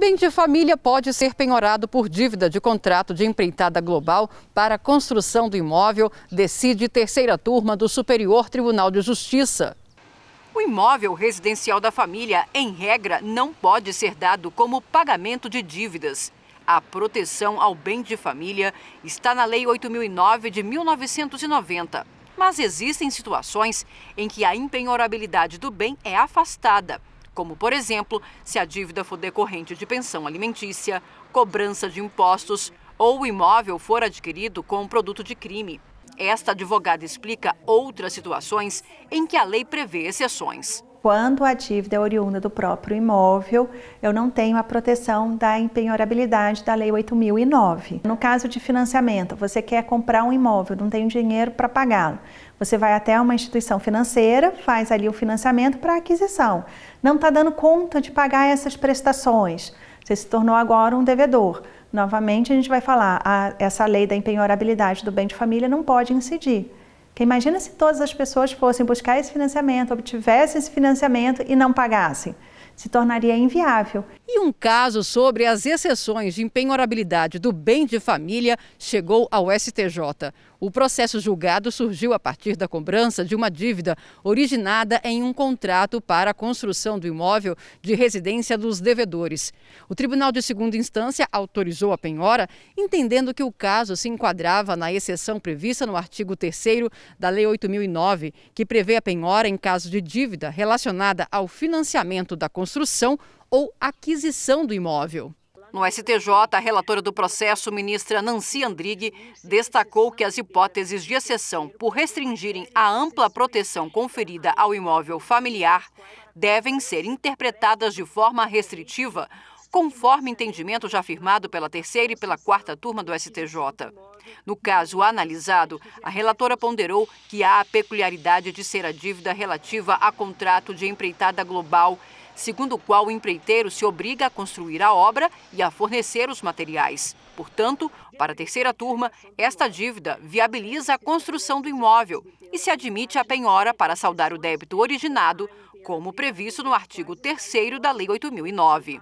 Bem de família pode ser penhorado por dívida de contrato de empreitada global para a construção do imóvel, decide terceira turma do Superior Tribunal de Justiça. O imóvel residencial da família, em regra, não pode ser dado como pagamento de dívidas. A proteção ao bem de família está na Lei 8009 de 1990. Mas existem situações em que a empenhorabilidade do bem é afastada como, por exemplo, se a dívida for decorrente de pensão alimentícia, cobrança de impostos ou o imóvel for adquirido com produto de crime. Esta advogada explica outras situações em que a lei prevê exceções quando a dívida é oriunda do próprio imóvel, eu não tenho a proteção da empenhorabilidade da Lei 8009. No caso de financiamento, você quer comprar um imóvel, não tem dinheiro para pagá-lo. Você vai até uma instituição financeira, faz ali o financiamento para aquisição. Não está dando conta de pagar essas prestações. Você se tornou agora um devedor. Novamente, a gente vai falar, a, essa lei da empenhorabilidade do bem de família não pode incidir porque imagina se todas as pessoas fossem buscar esse financiamento, obtivessem esse financiamento e não pagassem se tornaria inviável. E um caso sobre as exceções de empenhorabilidade do bem de família chegou ao STJ. O processo julgado surgiu a partir da cobrança de uma dívida originada em um contrato para a construção do imóvel de residência dos devedores. O Tribunal de Segunda Instância autorizou a penhora, entendendo que o caso se enquadrava na exceção prevista no artigo 3 da Lei 8009, que prevê a penhora em caso de dívida relacionada ao financiamento da construção construção ou aquisição do imóvel. No STJ, a relatora do processo, ministra Nancy Andrighi, destacou que as hipóteses de exceção por restringirem a ampla proteção conferida ao imóvel familiar devem ser interpretadas de forma restritiva, conforme entendimento já afirmado pela terceira e pela quarta turma do STJ. No caso analisado, a relatora ponderou que há a peculiaridade de ser a dívida relativa a contrato de empreitada global segundo o qual o empreiteiro se obriga a construir a obra e a fornecer os materiais. Portanto, para a terceira turma, esta dívida viabiliza a construção do imóvel e se admite a penhora para saldar o débito originado, como previsto no artigo 3 da Lei 8009.